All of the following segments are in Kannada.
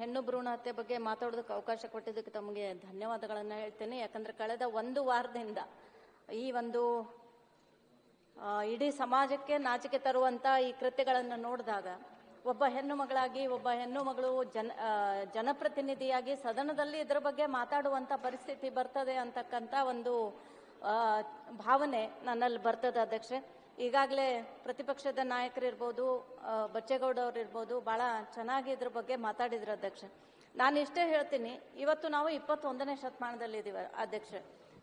ಹೆಣ್ಣು ಭ್ರೂಣ ಹತ್ಯೆ ಬಗ್ಗೆ ಮಾತಾಡೋದಕ್ಕೆ ಅವಕಾಶ ಕೊಟ್ಟಿದ್ದಕ್ಕೆ ತಮಗೆ ಧನ್ಯವಾದಗಳನ್ನು ಹೇಳ್ತೇನೆ ಯಾಕಂದ್ರೆ ಕಳೆದ ಒಂದು ವಾರದಿಂದ ಈ ಒಂದು ಇಡೀ ಸಮಾಜಕ್ಕೆ ನಾಚಿಕೆ ತರುವಂತ ಈ ಕೃತ್ಯಗಳನ್ನು ನೋಡಿದಾಗ ಒಬ್ಬ ಹೆಣ್ಣು ಮಗಳಾಗಿ ಒಬ್ಬ ಹೆಣ್ಣು ಮಗಳು ಜನ ಜನಪ್ರತಿನಿಧಿಯಾಗಿ ಸದನದಲ್ಲಿ ಇದರ ಬಗ್ಗೆ ಮಾತಾಡುವಂತ ಪರಿಸ್ಥಿತಿ ಬರ್ತದೆ ಅಂತಕ್ಕಂಥ ಒಂದು ಭಾವನೆ ನನ್ನಲ್ಲಿ ಬರ್ತದೆ ಅಧ್ಯಕ್ಷೆ ಈಗಾಗಲೇ ಪ್ರತಿಪಕ್ಷದ ನಾಯಕರಿರ್ಬೋದು ಬಚ್ಚೇಗೌಡ ಅವ್ರು ಇರ್ಬೋದು ಭಾಳ ಚೆನ್ನಾಗಿ ಇದ್ರ ಬಗ್ಗೆ ಮಾತಾಡಿದ್ರು ಅಧ್ಯಕ್ಷ ನಾನು ಇಷ್ಟೇ ಹೇಳ್ತೀನಿ ಇವತ್ತು ನಾವು ಇಪ್ಪತ್ತೊಂದನೇ ಶತಮಾನದಲ್ಲಿ ಇದ್ದೀವಿ ಅಧ್ಯಕ್ಷ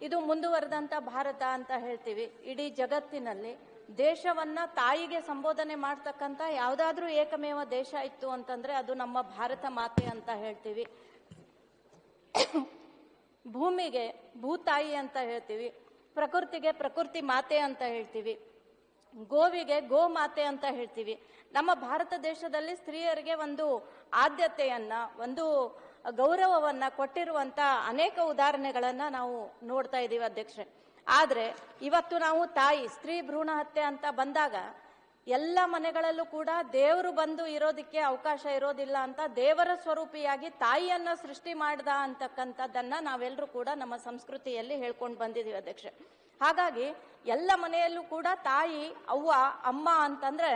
ಇದು ಮುಂದುವರೆದಂಥ ಭಾರತ ಅಂತ ಹೇಳ್ತೀವಿ ಇಡೀ ಜಗತ್ತಿನಲ್ಲಿ ದೇಶವನ್ನ ತಾಯಿಗೆ ಸಂಬೋಧನೆ ಮಾಡ್ತಕ್ಕಂಥ ಯಾವುದಾದ್ರೂ ಏಕಮೇವ ದೇಶ ಇತ್ತು ಅಂತಂದ್ರೆ ಅದು ನಮ್ಮ ಭಾರತ ಮಾತೆ ಅಂತ ಹೇಳ್ತೀವಿ ಭೂಮಿಗೆ ಭೂತಾಯಿ ಅಂತ ಹೇಳ್ತೀವಿ ಪ್ರಕೃತಿಗೆ ಪ್ರಕೃತಿ ಮಾತೆ ಅಂತ ಹೇಳ್ತೀವಿ ಗೋವಿಗೆ ಗೋಮಾತೆ ಅಂತ ಹೇಳ್ತೀವಿ ನಮ್ಮ ಭಾರತ ದೇಶದಲ್ಲಿ ಸ್ತ್ರೀಯರಿಗೆ ಒಂದು ಆದ್ಯತೆಯನ್ನ ಒಂದು ಗೌರವವನ್ನ ಕೊಟ್ಟಿರುವಂತ ಅನೇಕ ಉದಾಹರಣೆಗಳನ್ನ ನಾವು ನೋಡ್ತಾ ಇದ್ದೀವಿ ಅಧ್ಯಕ್ಷೆ ಆದ್ರೆ ಇವತ್ತು ನಾವು ತಾಯಿ ಸ್ತ್ರೀ ಭ್ರೂಣ ಹತ್ಯೆ ಅಂತ ಬಂದಾಗ ಎಲ್ಲ ಮನೆಗಳಲ್ಲೂ ಕೂಡ ದೇವರು ಬಂದು ಇರೋದಕ್ಕೆ ಅವಕಾಶ ಇರೋದಿಲ್ಲ ಅಂತ ದೇವರ ಸ್ವರೂಪಿಯಾಗಿ ತಾಯಿಯನ್ನ ಸೃಷ್ಟಿ ಮಾಡ್ದ ಅಂತಕ್ಕಂಥದ್ದನ್ನ ನಾವೆಲ್ಲರೂ ಕೂಡ ನಮ್ಮ ಸಂಸ್ಕೃತಿಯಲ್ಲಿ ಹೇಳ್ಕೊಂಡು ಬಂದಿದ್ದೀವಿ ಅಧ್ಯಕ್ಷೆ ಹಾಗಾಗಿ ಎಲ್ಲ ಮನೆಯಲ್ಲೂ ಕೂಡ ತಾಯಿ ಅವ್ವ ಅಮ್ಮ ಅಂತಂದ್ರೆ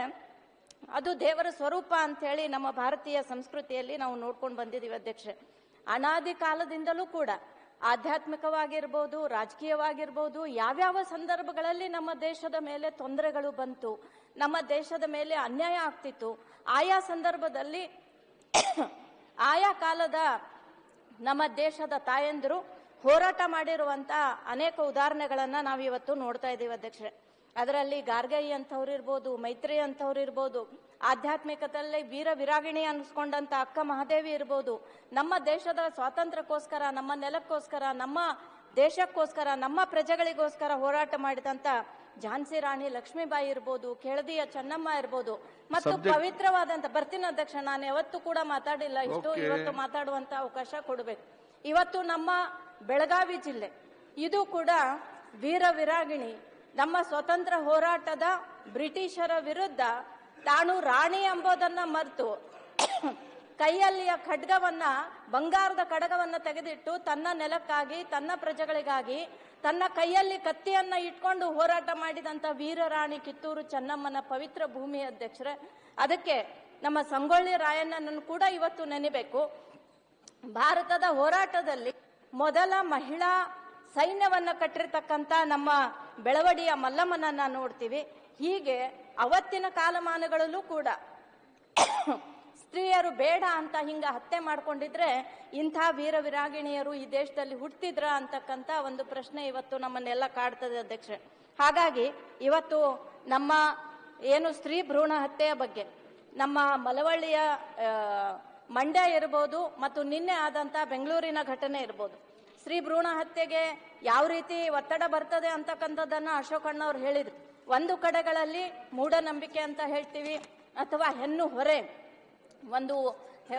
ಅದು ದೇವರ ಸ್ವರೂಪ ಅಂತ ಹೇಳಿ ನಮ್ಮ ಭಾರತೀಯ ಸಂಸ್ಕೃತಿಯಲ್ಲಿ ನಾವು ನೋಡ್ಕೊಂಡು ಬಂದಿದ್ದೀವಿ ಅಧ್ಯಕ್ಷೆ ಅನಾದಿ ಕಾಲದಿಂದಲೂ ಕೂಡ ಆಧ್ಯಾತ್ಮಿಕವಾಗಿರ್ಬೋದು ರಾಜಕೀಯವಾಗಿರ್ಬೋದು ಯಾವ್ಯಾವ ಸಂದರ್ಭಗಳಲ್ಲಿ ನಮ್ಮ ದೇಶದ ಮೇಲೆ ತೊಂದರೆಗಳು ಬಂತು ನಮ್ಮ ದೇಶದ ಮೇಲೆ ಅನ್ಯಾಯ ಆಗ್ತಿತ್ತು ಆಯಾ ಸಂದರ್ಭದಲ್ಲಿ ಆಯಾ ಕಾಲದ ನಮ್ಮ ದೇಶದ ತಾಯಂದಿರು ಹೋರಾಟ ಮಾಡಿರುವಂಥ ಅನೇಕ ಉದಾಹರಣೆಗಳನ್ನು ನಾವು ಇವತ್ತು ನೋಡ್ತಾ ಇದ್ದೀವಿ ಅಧ್ಯಕ್ಷರೇ ಅದರಲ್ಲಿ ಗಾರ್ಗಯಿ ಅಂಥವ್ರು ಇರ್ಬೋದು ಮೈತ್ರಿ ಅಂಥವ್ರು ಇರ್ಬೋದು ಆಧ್ಯಾತ್ಮಿಕದಲ್ಲಿ ವೀರ ವಿರಾಗಿಣಿ ಅನಿಸ್ಕೊಂಡಂಥ ಅಕ್ಕ ಮಹಾದೇವಿ ಇರ್ಬೋದು ನಮ್ಮ ದೇಶದ ಸ್ವಾತಂತ್ರ್ಯಕ್ಕೋಸ್ಕರ ನಮ್ಮ ನೆಲಕ್ಕೋಸ್ಕರ ನಮ್ಮ ದೇಶಕ್ಕೋಸ್ಕರ ನಮ್ಮ ಪ್ರಜೆಗಳಿಗೋಸ್ಕರ ಹೋರಾಟ ಮಾಡಿದಂಥ ಝಾನ್ಸಿ ರಾಣಿ ಲಕ್ಷ್ಮೀಬಾಯಿ ಇರ್ಬೋದು ಕೆಳದಿಯ ಚೆನ್ನಮ್ಮ ಇರ್ಬೋದು ಮತ್ತು ಪವಿತ್ರವಾದಂತ ಬರ್ತೀನಿ ಅಧ್ಯಕ್ಷ ನಾನು ಯಾವತ್ತೂ ಕೂಡ ಮಾತಾಡಿಲ್ಲ ಇಷ್ಟು ಇವತ್ತು ಮಾತಾಡುವಂತ ಅವಕಾಶ ಕೊಡಬೇಕು ಇವತ್ತು ನಮ್ಮ ಬೆಳಗಾವಿ ಜಿಲ್ಲೆ ಇದು ಕೂಡ ವೀರ ವಿರಾಗಿಣಿ ನಮ್ಮ ಸ್ವತಂತ್ರ ಹೋರಾಟದ ಬ್ರಿಟಿಷರ ವಿರುದ್ಧ ತಾನು ರಾಣಿ ಎಂಬುದನ್ನು ಮರೆತು ಕೈಯಲ್ಲಿಯ ಖಡ್ಗವನ್ನ ಬಂಗಾರದ ಖಡಗವನ್ನು ತೆಗೆದಿಟ್ಟು ತನ್ನ ನೆಲಕ್ಕಾಗಿ ತನ್ನ ಪ್ರಜೆಗಳಿಗಾಗಿ ತನ್ನ ಕೈಯಲ್ಲಿ ಕತ್ತಿಯನ್ನ ಇಟ್ಕೊಂಡು ಹೋರಾಟ ಮಾಡಿದಂಥ ವೀರರಾಣಿ ಕಿತ್ತೂರು ಚೆನ್ನಮ್ಮನ ಪವಿತ್ರ ಭೂಮಿ ಅಧ್ಯಕ್ಷರ ಅದಕ್ಕೆ ನಮ್ಮ ಸಂಗೊಳ್ಳಿ ರಾಯಣ್ಣನನ್ನು ಕೂಡ ಇವತ್ತು ನೆನೆಬೇಕು ಭಾರತದ ಹೋರಾಟದಲ್ಲಿ ಮೊದಲ ಮಹಿಳಾ ಸೈನ್ಯವನ್ನು ಕಟ್ಟಿರ್ತಕ್ಕಂಥ ನಮ್ಮ ಬೆಳವಡಿಯ ಮಲ್ಲಮ್ಮನನ್ನು ನೋಡ್ತೀವಿ ಹೀಗೆ ಅವತ್ತಿನ ಕಾಲಮಾನಗಳಲ್ಲೂ ಕೂಡ ಸ್ತ್ರೀಯರು ಬೇಡ ಅಂತ ಹಿಂಗ ಹತ್ಯೆ ಮಾಡ್ಕೊಂಡಿದ್ರೆ ಇಂಥ ವೀರ ವಿರಾಗಿಣಿಯರು ಈ ದೇಶದಲ್ಲಿ ಹುಟ್ಟಿದ್ರ ಅಂತಕ್ಕಂಥ ಒಂದು ಪ್ರಶ್ನೆ ಇವತ್ತು ನಮ್ಮನ್ನೆಲ್ಲ ಕಾಡ್ತದೆ ಅಧ್ಯಕ್ಷ ಹಾಗಾಗಿ ಇವತ್ತು ನಮ್ಮ ಏನು ಸ್ತ್ರೀ ಭ್ರೂಣ ಹತ್ಯೆಯ ಬಗ್ಗೆ ನಮ್ಮ ಮಲವಳ್ಳಿಯ ಮಂಡ್ಯ ಇರ್ಬೋದು ಮತ್ತು ನಿನ್ನೆ ಆದಂಥ ಬೆಂಗಳೂರಿನ ಘಟನೆ ಇರ್ಬೋದು ಶ್ರೀ ಭ್ರೂಣ ಹತ್ಯೆಗೆ ಯಾವ ರೀತಿ ಒತ್ತಡ ಬರ್ತದೆ ಅಂತಕ್ಕಂಥದ್ದನ್ನು ಅವ್ರು ಹೇಳಿದರು ಒಂದು ಕಡೆಗಳಲ್ಲಿ ಮೂಢನಂಬಿಕೆ ಅಂತ ಹೇಳ್ತೀವಿ ಅಥವಾ ಹೆಣ್ಣು ಹೊರೆ ಒಂದು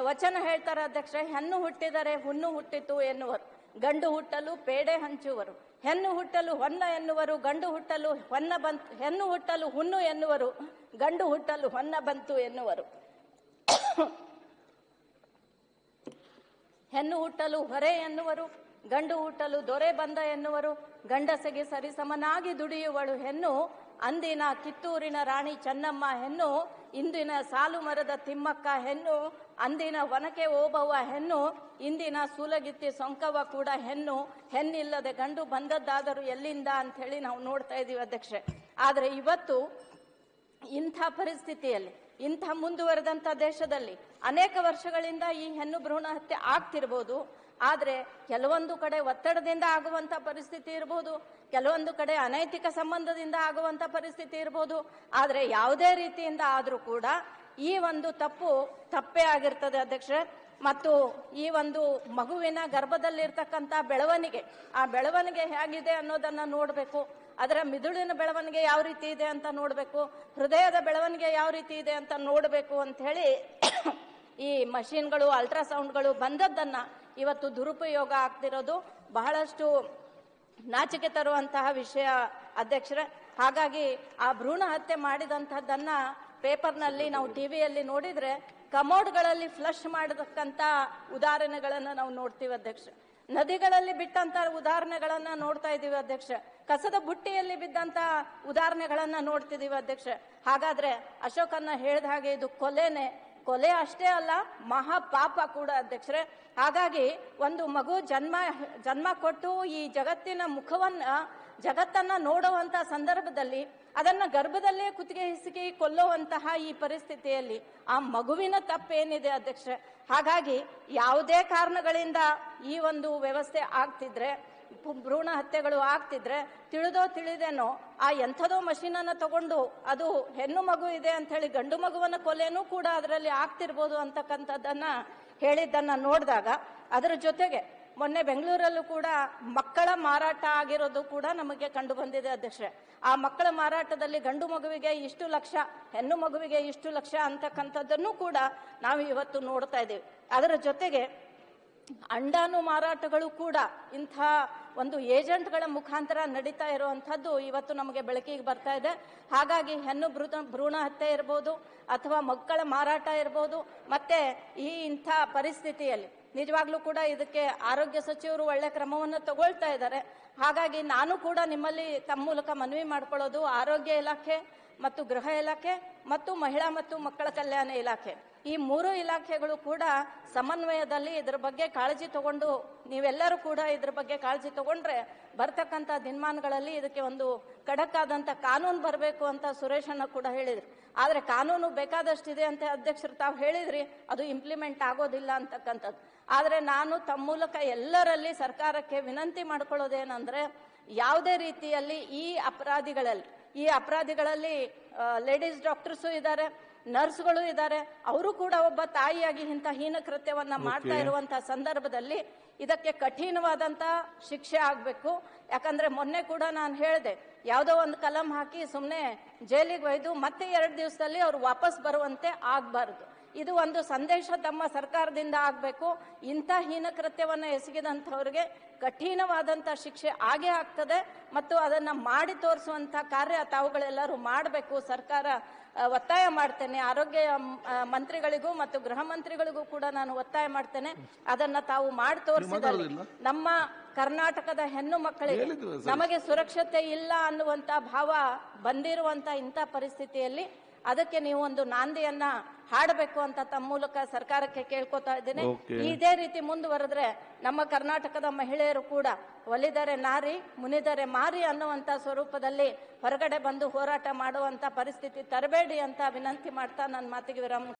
ವಚನ ಹೇಳ್ತಾರೆ ಅಧ್ಯಕ್ಷ ಹೆಣ್ಣು ಹುಟ್ಟಿದರೆ ಹುಣ್ಣು ಹುಟ್ಟಿತು ಎನ್ನುವರು ಗಂಡು ಹುಟ್ಟಲು ಪೇಡೆ ಹಂಚುವರು ಹೆಣ್ಣು ಹುಟ್ಟಲು ಹೊನ್ನ ಎನ್ನುವರು ಗಂಡು ಹುಟ್ಟಲು ಹೊನ್ನ ಬಂತು ಹೆಣ್ಣು ಹುಟ್ಟಲು ಹುಣ್ಣು ಎನ್ನುವರು ಗಂಡು ಹುಟ್ಟಲು ಹೊನ್ನ ಬಂತು ಎನ್ನುವರು ಹೆಣ್ಣು ಹುಟ್ಟಲು ಹೊರೆ ಎನ್ನುವರು ಗಂಡು ಹುಟ್ಟಲು ದೊರೆ ಬಂದ ಎನ್ನುವರು ಗಂಡಸಗೆ ಸರಿಸಮನಾಗಿ ದುಡಿಯುವಳು ಹೆಣ್ಣು ಅಂದಿನ ಕಿತ್ತೂರಿನ ರಾಣಿ ಚೆನ್ನಮ್ಮ ಹೆಣ್ಣು ಇಂದಿನ ಸಾಲು ಮರದ ತಿಮ್ಮಕ್ಕ ಹೆಣ್ಣು ಅಂದಿನ ಒನಕೆ ಓಬವ್ವ ಹೆಣ್ಣು ಇಂದಿನ ಸೂಲಗಿತ್ತಿ ಸೊಂಕವ್ವ ಕೂಡ ಹೆಣ್ಣು ಹೆಣ್ಣಿಲ್ಲದೆ ಗಂಡು ಬಂದದ್ದಾದರೂ ಎಲ್ಲಿಂದ ಅಂತ ಹೇಳಿ ನಾವು ನೋಡ್ತಾ ಇದ್ದೀವಿ ಅಧ್ಯಕ್ಷೆ ಆದರೆ ಇವತ್ತು ಇಂಥ ಪರಿಸ್ಥಿತಿಯಲ್ಲಿ ಇಂತಹ ಮುಂದುವರೆದಂಥ ದೇಶದಲ್ಲಿ ಅನೇಕ ವರ್ಷಗಳಿಂದ ಈ ಹೆಣ್ಣು ಭ್ರೂಣ ಹತ್ಯೆ ಆಗ್ತಿರ್ಬೋದು ಆದರೆ ಕೆಲವೊಂದು ಕಡೆ ಒತ್ತಡದಿಂದ ಆಗುವಂಥ ಪರಿಸ್ಥಿತಿ ಇರ್ಬೋದು ಕೆಲವೊಂದು ಕಡೆ ಅನೈತಿಕ ಸಂಬಂಧದಿಂದ ಆಗುವಂಥ ಪರಿಸ್ಥಿತಿ ಇರ್ಬೋದು ಆದರೆ ಯಾವುದೇ ರೀತಿಯಿಂದ ಆದರೂ ಕೂಡ ಈ ಒಂದು ತಪ್ಪು ತಪ್ಪೇ ಆಗಿರ್ತದೆ ಅಧ್ಯಕ್ಷರೇ ಮತ್ತು ಈ ಒಂದು ಮಗುವಿನ ಗರ್ಭದಲ್ಲಿರ್ತಕ್ಕಂಥ ಬೆಳವಣಿಗೆ ಆ ಬೆಳವಣಿಗೆ ಹೇಗಿದೆ ಅನ್ನೋದನ್ನು ನೋಡಬೇಕು ಅದರ ಮಿದುಳಿನ ಬೆಳವಣಿಗೆ ಯಾವ ರೀತಿ ಇದೆ ಅಂತ ನೋಡಬೇಕು ಹೃದಯದ ಬೆಳವಣಿಗೆ ಯಾವ ರೀತಿ ಇದೆ ಅಂತ ನೋಡಬೇಕು ಅಂತ ಹೇಳಿ ಈ ಮಷಿನ್ಗಳು ಅಲ್ಟ್ರಾಸೌಂಡ್ಗಳು ಬಂದದ್ದನ್ನು ಇವತ್ತು ದುರುಪಯೋಗ ಆಗ್ತಿರೋದು ಬಹಳಷ್ಟು ನಾಚಿಕೆ ತರುವಂತಹ ವಿಷಯ ಅಧ್ಯಕ್ಷರೇ ಹಾಗಾಗಿ ಆ ಭ್ರೂಣ ಹತ್ಯೆ ಮಾಡಿದಂಥದ್ದನ್ನು ಪೇಪರ್ನಲ್ಲಿ ನಾವು ಟಿವಿಯಲ್ಲಿ ನೋಡಿದ್ರೆ ಕಮೋಡ್ಗಳಲ್ಲಿ ಫ್ಲಶ್ ಮಾಡತಕ್ಕಂತ ಉದಾಹರಣೆಗಳನ್ನು ನಾವು ನೋಡ್ತೀವಿ ಅಧ್ಯಕ್ಷ ನದಿಗಳಲ್ಲಿ ಬಿಟ್ಟಂತ ಉದಾಹರಣೆಗಳನ್ನ ನೋಡ್ತಾ ಇದ್ದೀವಿ ಅಧ್ಯಕ್ಷ ಕಸದ ಬುಟ್ಟಿಯಲ್ಲಿ ಬಿದ್ದಂತ ಉದಾಹರಣೆಗಳನ್ನ ನೋಡ್ತಿದೀವಿ ಅಧ್ಯಕ್ಷ ಹಾಗಾದ್ರೆ ಅಶೋಕನ್ನ ಹೇಳಿದ ಹಾಗೆ ಇದು ಕೊಲೆನೆ ಕೊಲೆ ಅಷ್ಟೇ ಅಲ್ಲ ಮಹಾ ಪಾಪ ಕೂಡ ಅಧ್ಯಕ್ಷರೇ ಹಾಗಾಗಿ ಒಂದು ಮಗು ಜನ್ಮ ಜನ್ಮ ಕೊಟ್ಟು ಈ ಜಗತ್ತಿನ ಮುಖವನ್ನ ಜಗತ್ತನ್ನು ನೋಡುವಂಥ ಸಂದರ್ಭದಲ್ಲಿ ಅದನ್ನು ಗರ್ಭದಲ್ಲೇ ಕುತ್ತಿಗೆ ಹಿಸುಕಿ ಕೊಲ್ಲುವಂತಹ ಈ ಪರಿಸ್ಥಿತಿಯಲ್ಲಿ ಆ ಮಗುವಿನ ತಪ್ಪೇನಿದೆ ಅಧ್ಯಕ್ಷ ಹಾಗಾಗಿ ಯಾವುದೇ ಕಾರಣಗಳಿಂದ ಈ ಒಂದು ವ್ಯವಸ್ಥೆ ಆಗ್ತಿದ್ರೆ ಭ್ರೂಣ ಹತ್ಯೆಗಳು ಆಗ್ತಿದ್ರೆ ತಿಳಿದೋ ತಿಳಿದೇನೋ ಆ ಎಂಥದೋ ಮಷೀನನ್ನು ತಗೊಂಡು ಅದು ಹೆಣ್ಣು ಮಗು ಇದೆ ಅಂತ ಹೇಳಿ ಗಂಡು ಮಗುವನ್ನ ಕೊಲೆನೂ ಕೂಡ ಅದರಲ್ಲಿ ಆಗ್ತಿರ್ಬೋದು ಅಂತಕ್ಕಂಥದ್ದನ್ನ ಹೇಳಿದ್ದನ್ನ ನೋಡಿದಾಗ ಅದರ ಜೊತೆಗೆ ಮೊನ್ನೆ ಬೆಂಗಳೂರಲ್ಲೂ ಕೂಡ ಮಕ್ಕಳ ಮಾರಾಟ ಆಗಿರೋದು ಕೂಡ ನಮಗೆ ಕಂಡು ಬಂದಿದೆ ಅಧ್ಯಕ್ಷೆ ಆ ಮಕ್ಕಳ ಮಾರಾಟದಲ್ಲಿ ಗಂಡು ಮಗುವಿಗೆ ಇಷ್ಟು ಲಕ್ಷ ಹೆಣ್ಣು ಮಗುವಿಗೆ ಇಷ್ಟು ಲಕ್ಷ ಅಂತಕ್ಕಂಥದ್ದನ್ನು ಕೂಡ ನಾವು ಇವತ್ತು ನೋಡ್ತಾ ಇದ್ದೀವಿ ಅದರ ಜೊತೆಗೆ ಅಂಡಾನು ಮಾರಾಟಗಳು ಕೂಡ ಇಂಥ ಒಂದು ಏಜೆಂಟ್ಗಳ ಮುಖಾಂತರ ನಡೀತಾ ಇರುವಂಥದ್ದು ಇವತ್ತು ನಮಗೆ ಬೆಳಕಿಗೆ ಬರ್ತಾ ಇದೆ ಹಾಗಾಗಿ ಹೆಣ್ಣು ಭೃತ ಭ್ರೂಣ ಹತ್ಯೆ ಇರ್ಬೋದು ಅಥವಾ ಮಕ್ಕಳ ಮಾರಾಟ ಇರ್ಬೋದು ಮತ್ತೆ ಈ ಇಂಥ ಪರಿಸ್ಥಿತಿಯಲ್ಲಿ ನಿಜವಾಗ್ಲೂ ಕೂಡ ಇದಕ್ಕೆ ಆರೋಗ್ಯ ಸಚಿವರು ಒಳ್ಳೆ ಕ್ರಮವನ್ನು ತಗೊಳ್ತಾ ಇದ್ದಾರೆ ಹಾಗಾಗಿ ನಾನು ಕೂಡ ನಿಮ್ಮಲ್ಲಿ ತಮ್ಮ ಮೂಲಕ ಮನವಿ ಮಾಡ್ಕೊಳ್ಳೋದು ಆರೋಗ್ಯ ಇಲಾಖೆ ಮತ್ತು ಗೃಹ ಇಲಾಖೆ ಮತ್ತು ಮಹಿಳಾ ಮತ್ತು ಮಕ್ಕಳ ಕಲ್ಯಾಣ ಇಲಾಖೆ ಈ ಮೂರು ಇಲಾಖೆಗಳು ಕೂಡ ಸಮನ್ವಯದಲ್ಲಿ ಇದ್ರ ಬಗ್ಗೆ ಕಾಳಜಿ ತಗೊಂಡು ನೀವೆಲ್ಲರೂ ಕೂಡ ಇದ್ರ ಬಗ್ಗೆ ಕಾಳಜಿ ತಗೊಂಡ್ರೆ ಬರ್ತಕ್ಕಂಥ ದಿನಮಾನಗಳಲ್ಲಿ ಇದಕ್ಕೆ ಒಂದು ಖಡಕ್ ಕಾನೂನು ಬರಬೇಕು ಅಂತ ಸುರೇಶಣ್ಣ ಕೂಡ ಹೇಳಿದರು ಆದರೆ ಕಾನೂನು ಬೇಕಾದಷ್ಟಿದೆ ಅಂತ ಅಧ್ಯಕ್ಷರು ತಾವು ಹೇಳಿದ್ರಿ ಅದು ಇಂಪ್ಲಿಮೆಂಟ್ ಆಗೋದಿಲ್ಲ ಅಂತಕ್ಕಂಥದ್ದು ಆದರೆ ನಾನು ತಮ್ಮ ಮೂಲಕ ಎಲ್ಲರಲ್ಲಿ ಸರ್ಕಾರಕ್ಕೆ ವಿನಂತಿ ಮಾಡ್ಕೊಳ್ಳೋದೇನೆಂದರೆ ಯಾವುದೇ ರೀತಿಯಲ್ಲಿ ಈ ಅಪರಾಧಿಗಳಲ್ಲಿ ಈ ಅಪರಾಧಿಗಳಲ್ಲಿ ಲೇಡೀಸ್ ಡಾಕ್ಟರ್ಸು ಇದ್ದಾರೆ ನರ್ಸ್ಗಳು ಇದ್ದಾರೆ ಅವರು ಕೂಡ ಒಬ್ಬ ತಾಯಿಯಾಗಿ ಇಂಥ ಹೀನ ಕೃತ್ಯವನ್ನ ಮಾಡ್ತಾ ಇರುವಂತಹ ಸಂದರ್ಭದಲ್ಲಿ ಇದಕ್ಕೆ ಕಠಿಣವಾದಂತ ಶಿಕ್ಷೆ ಆಗಬೇಕು ಯಾಕಂದ್ರೆ ಮೊನ್ನೆ ಕೂಡ ನಾನು ಹೇಳಿದೆ ಯಾವುದೋ ಒಂದು ಕಲಂ ಹಾಕಿ ಸುಮ್ಮನೆ ಜೈಲಿಗೆ ಒಯ್ದು ಮತ್ತೆ ಎರಡು ದಿವಸದಲ್ಲಿ ಅವ್ರು ವಾಪಸ್ ಬರುವಂತೆ ಆಗಬಾರ್ದು ಇದು ಒಂದು ಸಂದೇಶ ತಮ್ಮ ಸರ್ಕಾರದಿಂದ ಆಗಬೇಕು ಇಂಥ ಹೀನಕೃತ್ಯವನ್ನು ಎಸಗಿದಂಥವ್ರಿಗೆ ಕಠಿಣವಾದಂಥ ಶಿಕ್ಷೆ ಆಗೇ ಆಗ್ತದೆ ಮತ್ತು ಅದನ್ನು ಮಾಡಿ ತೋರಿಸುವಂಥ ಕಾರ್ಯ ತಾವುಗಳೆಲ್ಲರೂ ಮಾಡಬೇಕು ಸರ್ಕಾರ ಒತ್ತಾಯ ಮಾಡ್ತೇನೆ ಆರೋಗ್ಯ ಮಂತ್ರಿಗಳಿಗೂ ಮತ್ತು ಗೃಹ ಮಂತ್ರಿಗಳಿಗೂ ಕೂಡ ನಾನು ಒತ್ತಾಯ ಮಾಡ್ತೇನೆ ಅದನ್ನ ತಾವು ಮಾಡಿ ತೋರಿಸಿದಲ್ಲಿ ನಮ್ಮ ಕರ್ನಾಟಕದ ಹೆಣ್ಣು ಮಕ್ಕಳಿಗೆ ನಮಗೆ ಸುರಕ್ಷತೆ ಇಲ್ಲ ಅನ್ನುವಂಥ ಭಾವ ಬಂದಿರುವಂಥ ಇಂಥ ಪರಿಸ್ಥಿತಿಯಲ್ಲಿ ಅದಕ್ಕೆ ನೀವು ಒಂದು ನಾಂದಿಯನ್ನ ಹಾಡಬೇಕು ಅಂತ ತಮ್ಮ ಮೂಲಕ ಸರ್ಕಾರಕ್ಕೆ ಕೇಳ್ಕೊತಾ ಇದ್ದೀನಿ ಇದೇ ರೀತಿ ಮುಂದುವರೆದ್ರೆ ನಮ್ಮ ಕರ್ನಾಟಕದ ಮಹಿಳೆಯರು ಕೂಡ ಒಲಿದರೆ ನಾರಿ ಮುನಿದರೆ ಮಾರಿ ಅನ್ನುವಂತ ಸ್ವರೂಪದಲ್ಲಿ ಹೊರಗಡೆ ಬಂದು ಹೋರಾಟ ಮಾಡುವಂತ ಪರಿಸ್ಥಿತಿ ತರಬೇಡಿ ಅಂತ ವಿನಂತಿ ಮಾಡ್ತಾ ನನ್ನ ಮಾತಿಗೆ ವಿರಾಮ